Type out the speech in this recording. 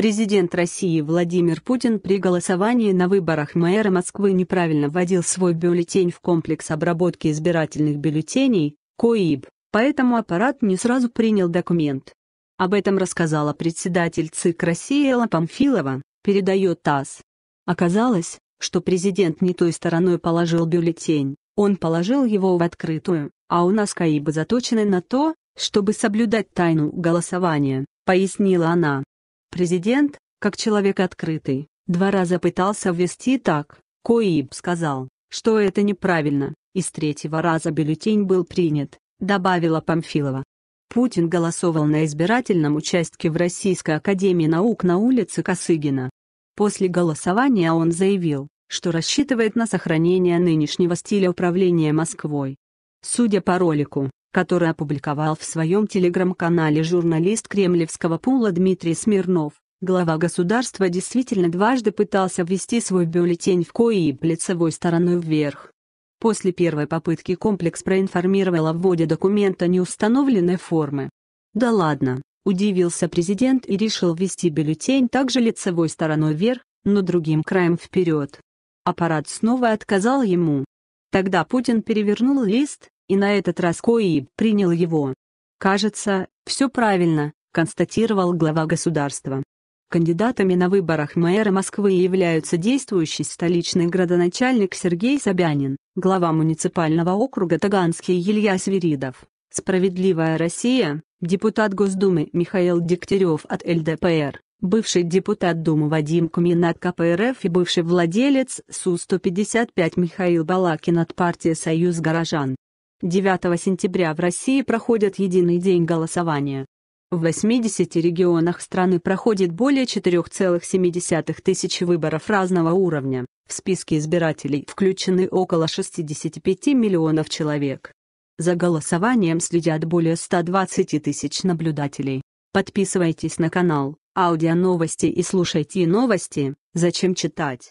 Президент России Владимир Путин при голосовании на выборах мэра Москвы неправильно вводил свой бюллетень в комплекс обработки избирательных бюллетеней, КОИБ, поэтому аппарат не сразу принял документ. Об этом рассказала председатель ЦИК России Элла Памфилова, передает ТАСС. Оказалось, что президент не той стороной положил бюллетень, он положил его в открытую, а у нас КАИБы заточены на то, чтобы соблюдать тайну голосования, пояснила она. Президент, как человек открытый, два раза пытался ввести так, Коиб сказал, что это неправильно, и с третьего раза бюллетень был принят, добавила Памфилова. Путин голосовал на избирательном участке в Российской Академии Наук на улице Косыгина. После голосования он заявил, что рассчитывает на сохранение нынешнего стиля управления Москвой. Судя по ролику, который опубликовал в своем телеграм-канале журналист кремлевского пула Дмитрий Смирнов, глава государства действительно дважды пытался ввести свой бюллетень в КОИБ лицевой стороной вверх. После первой попытки комплекс проинформировал о вводе документа неустановленной формы. «Да ладно», – удивился президент и решил ввести бюллетень также лицевой стороной вверх, но другим краем вперед. Аппарат снова отказал ему. Тогда Путин перевернул лист, и на этот раз Кои принял его. «Кажется, все правильно», – констатировал глава государства. Кандидатами на выборах мэра Москвы являются действующий столичный градоначальник Сергей Собянин, глава муниципального округа Таганский Илья Свиридов, «Справедливая Россия», депутат Госдумы Михаил Дегтярев от ЛДПР, бывший депутат Думы Вадим Кумин от КПРФ и бывший владелец СУ-155 Михаил Балакин от партии «Союз горожан». 9 сентября в России проходит единый день голосования. В 80 регионах страны проходит более 4,7 тысяч выборов разного уровня. В списке избирателей включены около 65 миллионов человек. За голосованием следят более 120 тысяч наблюдателей. Подписывайтесь на канал, аудио новости и слушайте новости, зачем читать.